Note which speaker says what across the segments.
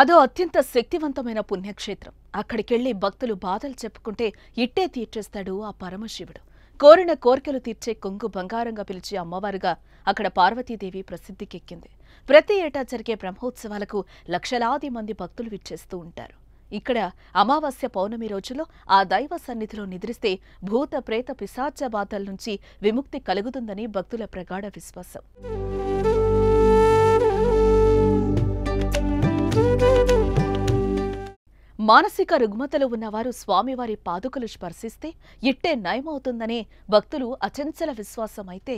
Speaker 1: అదో అత్యంత శక్తివంతమైన పుణ్యక్షేత్రం అక్కడికెళ్లి భక్తులు బాధలు చెప్పుకుంటే ఇట్టే తీర్చేస్తాడు ఆ పరమశివుడు కోరిన కోరికలు తీర్చే కొంగు బంగారంగా పిలిచే అమ్మవారుగా అక్కడ పార్వతీదేవి ప్రసిద్ధికెక్కింది ప్రతి ఏటా జరిగే బ్రహ్మోత్సవాలకు లక్షలాది మంది భక్తులు విచ్చేస్తూ ఉంటారు ఇక్కడ అమావాస్య పౌర్ణమి రోజులో ఆ దైవ సన్నిధిలో నిద్రిస్తే భూత ప్రేత పిశాచ బాధల నుంచి విముక్తి కలుగుతుందని భక్తుల ప్రగాఢ విశ్వాసం మానసిక రుగ్మతలు ఉన్నవారు స్వామివారి పాదుకలు స్పర్శిస్తే ఇట్టే నయమవుతుందనే భక్తులు అచంచల విశ్వాసమైతే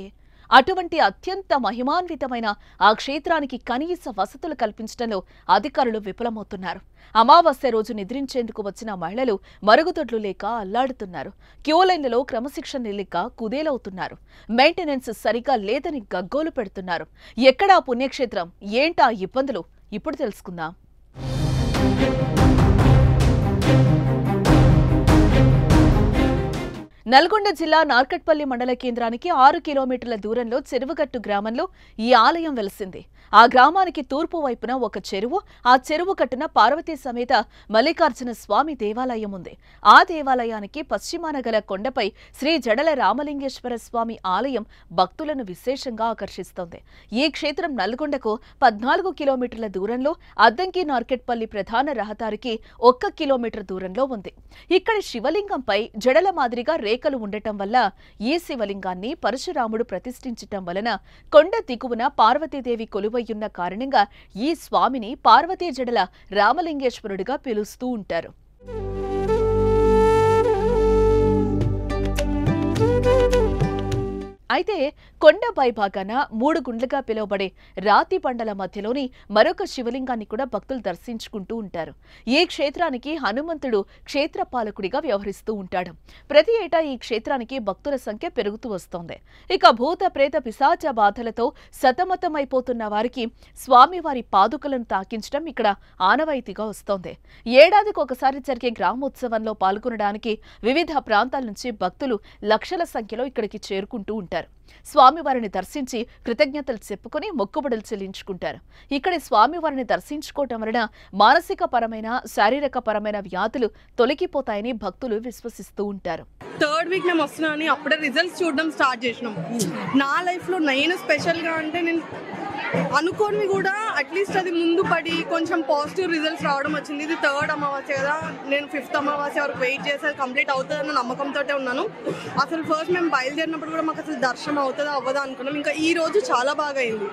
Speaker 1: అటువంటి అత్యంత మహిమాన్వితమైన ఆ క్షేత్రానికి కనీస వసతులు కల్పించడంలో అధికారులు విఫలమవుతున్నారు అమావాస్య రోజు నిద్రించేందుకు వచ్చిన మహిళలు మరుగుదొడ్లు లేక అల్లాడుతున్నారు క్యూలైన్లలో క్రమశిక్షణ లేక కుదేలవుతున్నారు మెయింటెనెన్స్ సరిగా లేదని గగ్గోలు పెడుతున్నారు ఎక్కడా పుణ్యక్షేత్రం ఏంటా ఇబ్బందులు ఇప్పుడు తెలుసుకుందాం నల్గొండ జిల్లా నార్కట్పల్లి మండల కేంద్రానికి ఆరు కిలోమీటర్ల దూరంలో చెరువుగట్టు గ్రామంలో ఈ ఆలయం వెలిసింది ఆ గ్రామానికి తూర్పు వైపున ఒక చెరువు ఆ చెరువు కట్టున పార్వతీ సమేత మల్లికార్జున స్వామి దేవాలయం ఉంది ఆ దేవాలయానికి పశ్చిమాన కొండపై శ్రీ జడల రామలింగేశ్వర స్వామి ఆలయం భక్తులను విశేషంగా ఆకర్షిస్తోంది ఈ క్షేత్రం నల్గొండకు పద్నాలుగు కిలోమీటర్ల దూరంలో అద్దంకి నార్కెట్పల్లి ప్రధాన రహదారికి ఒక్క కిలోమీటర్ దూరంలో ఉంది ఇక్కడ శివలింగంపై జడల మాదిరిగా రేఖ రేఖలు ఉండటం వల్ల ఈ శివలింగాన్ని పరశురాముడు ప్రతిష్ఠించటం వలన కొండ దిగువన పార్వతీదేవి కొలువయ్యున్న కారణంగా ఈ స్వామిని పార్వతీ జడల రామలింగేశ్వరుడిగా పిలుస్తూ ఉంటారు అయితే కొండ పైభాగాన మూడు గుండ్లుగా పిలువబడే రాతి పండల మధ్యలోని మరొక శివలింగాన్ని కూడా భక్తులు దర్శించుకుంటూ ఉంటారు ఈ క్షేత్రానికి హనుమంతుడు క్షేత్రపాలకుడిగా వ్యవహరిస్తూ ఉంటాడు ప్రతి ఏటా ఈ క్షేత్రానికి భక్తుల సంఖ్య పెరుగుతూ వస్తోంది ఇక భూత ప్రేత పిశాచ బాధలతో సతమతమైపోతున్న వారికి స్వామివారి పాదుకలను తాకించడం ఇక్కడ ఆనవాయితీగా వస్తోంది ఏడాదికి ఒకసారి జరిగే గ్రామోత్సవంలో పాల్గొనడానికి వివిధ ప్రాంతాల నుంచి భక్తులు లక్షల సంఖ్యలో ఇక్కడికి చేరుకుంటూ ఉంటారు చేరుకుంటారు స్వామివారిని దర్శించి కృతజ్ఞతలు చెప్పుకుని మొక్కుబడులు చెల్లించుకుంటారు ఇక్కడ స్వామివారిని దర్శించుకోవటం వలన మానసిక పరమైన శారీరక పరమైన వ్యాధులు తొలగిపోతాయని భక్తులు విశ్వసిస్తూ ఉంటారు థర్డ్ వీక్ వస్తున్నా వస్తున్నాను అప్పుడే రిజల్ట్స్ చూడడం స్టార్ట్ చేసినాం నా లైఫ్లో నేను స్పెషల్గా అంటే నేను అనుకోని కూడా అట్లీస్ట్ అది ముందు పడి కొంచెం పాజిటివ్ రిజల్ట్స్ రావడం వచ్చింది ఇది థర్డ్ అమావాస్య కదా నేను ఫిఫ్త్ అమావాస్య వరకు వెయిట్ చేసి కంప్లీట్ కంప్లీట్ అవుతుందన్న నమ్మకంతో ఉన్నాను అసలు ఫస్ట్ మేము బయలుదేరినప్పుడు కూడా మాకు అసలు దర్శనం అవుతుందో అవ్వదు అనుకున్నాం ఇంకా ఈ రోజు చాలా బాగా అయింది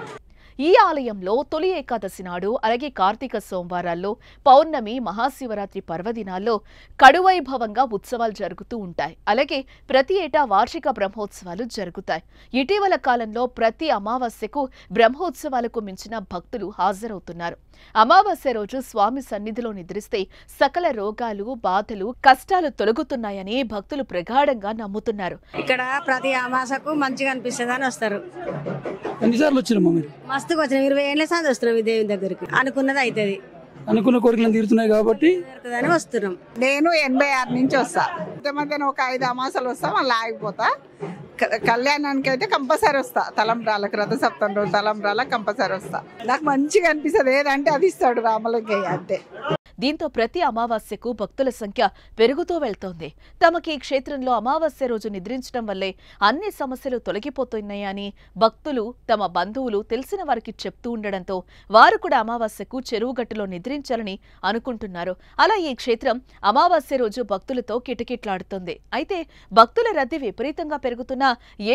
Speaker 1: ఈ ఆలయంలో తొలి ఏకాదశి నాడు అలాగే కార్తీక సోమవారాల్లో పౌర్ణమి మహాశివరాత్రి పర్వదినాల్లో కడువైభవంగా ఉత్సవాలు జరుగుతూ ఉంటాయి అలాగే ప్రతి ఏటా వార్షిక బ్రహ్మోత్సవాలు జరుగుతాయి ఇటీవల కాలంలో ప్రతి అమావాస్యకు బ్రహ్మోత్సవాలకు మించిన భక్తులు హాజరవుతున్నారు అమావాస్య రోజు స్వామి సన్నిధిలో నిద్రిస్తే సకల రోగాలు బాధలు కష్టాలు తొలగుతున్నాయని భక్తులు ప్రగాఢంగా నమ్ముతున్నారు ఇక్కడ ప్రతి అమాసకు మంచిగా అనిపిస్తుందని వస్తారు ఎన్నిసార్లు వచ్చినమ్మా మీరు మస్తుగా వచ్చినాం ఇరవై ఏళ్ళ సార్లు వస్తున్నాం ఈ దేవుని దగ్గరికి అనుకున్నది అవుతుంది అనుకున్న కోరికలు తీరుతున్నాయి కాబట్టి దొరకదని వస్తున్నాం నేను ఎనభై ఆరు నుంచి వస్తా మధ్యన ఒక ఐదు అమాసాలు వస్తా మళ్ళీ ఆగిపోతా కళ్యాణానికి అయితే కంపల్సరీ వస్తా తలంబ్రాలకు రథ సప్తం రోజు తలంబ్రాలకు కంపల్సరీ వస్తా నాకు మంచిగా అనిపిస్తుంది ఏదంటే అది ఇస్తాడు రామలింగయ్య అంతే దీంతో ప్రతి అమావాస్యకు భక్తుల సంఖ్య పెరుగుతూ వెళ్తోంది తమకి ఈ క్షేత్రంలో అమావాస్య రోజు నిద్రించడం వల్లే అన్ని సమస్యలు తొలగిపోతున్నాయని భక్తులు తమ బంధువులు తెలిసిన వారికి చెప్తూ ఉండడంతో వారు కూడా అమావాస్యకు చెరువుగట్టులో నిద్రించాలని అనుకుంటున్నారు అలా ఈ క్షేత్రం అమావాస్య రోజు భక్తులతో కిటకిట్లాడుతోంది అయితే భక్తుల రద్దీ విపరీతంగా పెరుగుతున్న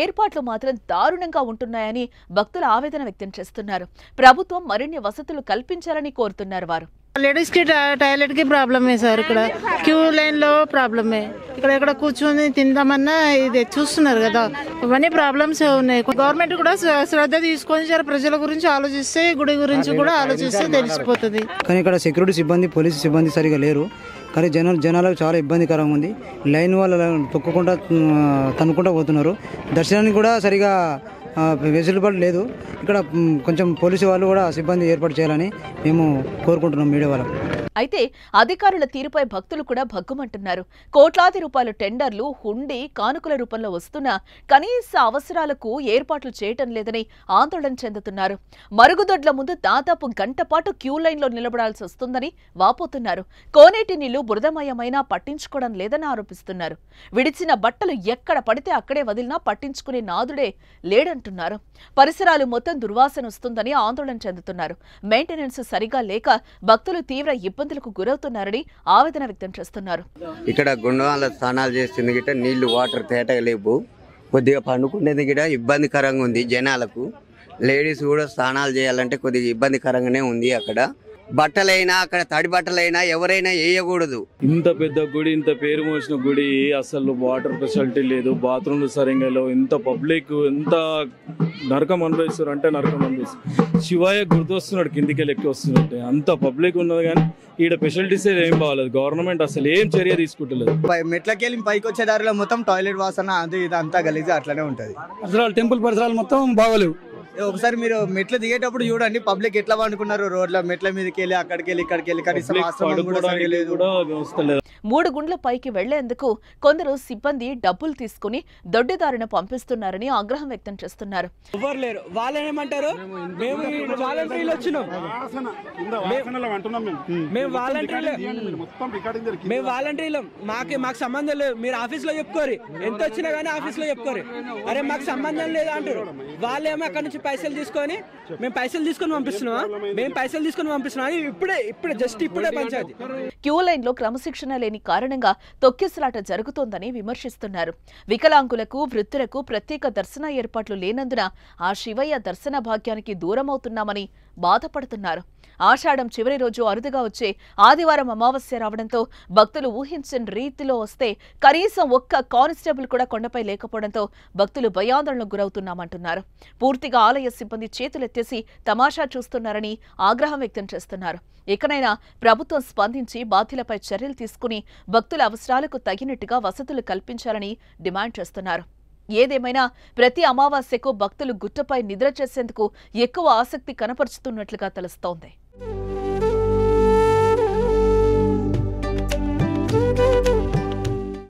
Speaker 1: ఏర్పాట్లు మాత్రం దారుణంగా ఉంటున్నాయని భక్తుల ఆవేదన వ్యక్తం చేస్తున్నారు ప్రభుత్వం మరిన్ని వసతులు కల్పించాలని కోరుతున్నారు వారు లేడీస్ కి టాయిలెట్ కి ప్రాబ్లమే సార్ ఇక్కడ క్యూ లైన్ లో ప్రాబ్లమే ఇక్కడ ఇక్కడ కూర్చొని తిందామన్నా ఇది చూస్తున్నారు కదా ఇవన్నీ ప్రాబ్లమ్స్ ఉన్నాయి గవర్నమెంట్ కూడా శ్రద్ధ తీసుకొని సార్ ప్రజల గురించి ఆలోచిస్తే గుడి గురించి కూడా ఆలోచిస్తే తెలిసిపోతుంది కానీ ఇక్కడ సెక్యూరిటీ సిబ్బంది పోలీసు సిబ్బంది సరిగా లేరు కానీ జనాలు జనాలకు చాలా ఇబ్బందికరంగా ఉంది లైన్ వాళ్ళు తొక్కకుండా తనుకుంటూ పోతున్నారు దర్శనానికి కూడా సరిగా వెసులుబాటు లేదు ఇక్కడ కొంచెం పోలీసు వాళ్ళు కూడా సిబ్బంది ఏర్పాటు చేయాలని మేము కోరుకుంటున్నాం మీడియా వాళ్ళకు అయితే అధికారుల తీరుపై భక్తులు కూడా భగ్గుమంటున్నారు కోట్లాది రూపాయల టెండర్లు హుండీ కానుకల రూపంలో వస్తున్నా కనీస అవసరాలకు ఏర్పాట్లు చేయటం లేదని ఆందోళన చెందుతున్నారు మరుగుదొడ్ల ముందు దాదాపు గంట పాటు క్యూ లైన్లో నిలబడాల్సి వస్తుందని వాపోతున్నారు కోనేటి నీళ్లు బురదమయమైనా పట్టించుకోవడం లేదని ఆరోపిస్తున్నారు విడిచిన బట్టలు ఎక్కడ పడితే అక్కడే వదిలినా పట్టించుకునే నాదుడే లేడంటున్నారు పరిసరాలు మొత్తం దుర్వాసన వస్తుందని ఆందోళన చెందుతున్నారు మెయింటెనెన్స్ సరిగా లేక భక్తులు తీవ్ర ఇబ్బంది ఇబ్బందులకు గురవుతున్నారని ఆవేదన వ్యక్తం చేస్తున్నారు ఇక్కడ గుండవాళ్ళ స్నానాలు చేస్తుంది గిట్ట నీళ్లు వాటర్ తేటలేవు కొద్దిగా పండుకునేది కూడా ఇబ్బందికరంగా ఉంది జనాలకు లేడీస్ కూడా స్నానాలు చేయాలంటే కొద్దిగా ఇబ్బందికరంగానే ఉంది అక్కడ బట్టలైనా అక్కడ తడి బట్టలైనా ఎవరైనా వేయకూడదు ఇంత పెద్ద గుడి ఇంత పేరు మోసిన గుడి అసలు వాటర్ ఫెసిలిటీ లేదు బాత్రూమ్లు సరిగ్గా లేవు ఇంత పబ్లిక్ ఎంత నరకం అనుభవిస్తారు అంటే నరకం అనుభవిస్తారు శివాయ గుర్తొస్తున్నాడు కిందికి లెక్కి వస్తున్నట్టు అంత పబ్లిక్ ఉన్నది కానీ ఈడ ఫెసిలిటీస్ ఏం బాగలేదు గవర్నమెంట్ అసలు ఏం చర్య తీసుకుంటలేదు మెట్లకెళ్ళి పైకి వచ్చే దారిలో మొత్తం టాయిలెట్ వాసన అది ఇది అంతా గలీజ్ అట్లనే ఉంటుంది అసలు టెంపుల్ పరిసరాలు మొత్తం బాగోలేవు ఒకసారి మీరు మెట్లు దిగేటప్పుడు చూడండి పబ్లిక్ ఎట్లా పండుకున్నారు రోడ్ల మెట్ల మీదకి వెళ్ళి అక్కడికి వెళ్ళి ఇక్కడికి వెళ్ళి కనీసం మూడు గుండ్ల పైకి వెళ్లేందుకు కొందరు సిబ్బంది డబ్బులు తీసుకుని దొడ్డిదారిని పంపిస్తున్నారని ఆగ్రహం వ్యక్తం చేస్తున్నారు ఎవరు లేరు వాళ్ళేమంటారు మేము మేము మేము మాకు మాకు సంబంధం లేదు మీరు ఆఫీస్ లో చెప్పుకోరు ఎంత వచ్చినా కానీ ఆఫీస్ లో చెప్పుకోరు అరే మాకు సంబంధం లేదు అంటారు వాళ్ళేమో అక్కడ నుంచి పైసలు తీసుకొని మేము పైసలు తీసుకొని పంపిస్తున్నామా మేము పైసలు తీసుకొని పంపిస్తున్నాం అని ఇప్పుడే ఇప్పుడే జస్ట్ ఇప్పుడే పంచాయతీ క్యూ లైన్ లో క్రమశిక్షణ లేని కారణంగా తొక్కిసలాట జరుగుతోందని విమర్శిస్తున్నారు వికలాంగులకు వృత్తులకు ప్రత్యేక దర్శన ఏర్పాట్లు లేనందున ఆ శివయ్య దర్శన భాగ్యానికి దూరమవుతున్నామని బాధపడుతున్నారు ఆషాఢం చివరి రోజు అరుదుగా వచ్చే ఆదివారం అమావాస్య రావడంతో భక్తులు ఊహించని రీతిలో వస్తే కనీసం ఒక్క కానిస్టేబుల్ కూడా కొండపై లేకపోవడంతో భక్తులు భయాందోళనకు గురవుతున్నామంటున్నారు పూర్తిగా ఆలయ సిబ్బంది చేతులెత్తేసి తమాషా చూస్తున్నారని ఆగ్రహం వ్యక్తం చేస్తున్నారు ఇకనైనా ప్రభుత్వం స్పందించి బాధ్యులపై చర్యలు తీసుకుని భక్తుల అవసరాలకు తగినట్టుగా వసతులు కల్పించాలని డిమాండ్ చేస్తున్నారు ఏదేమైనా ప్రతి అమావాస్యకు భక్తులు గుట్టపై నిద్ర చేసేందుకు ఎక్కువ ఆసక్తి కనపరుచుతున్నట్లుగా తెలుస్తోంది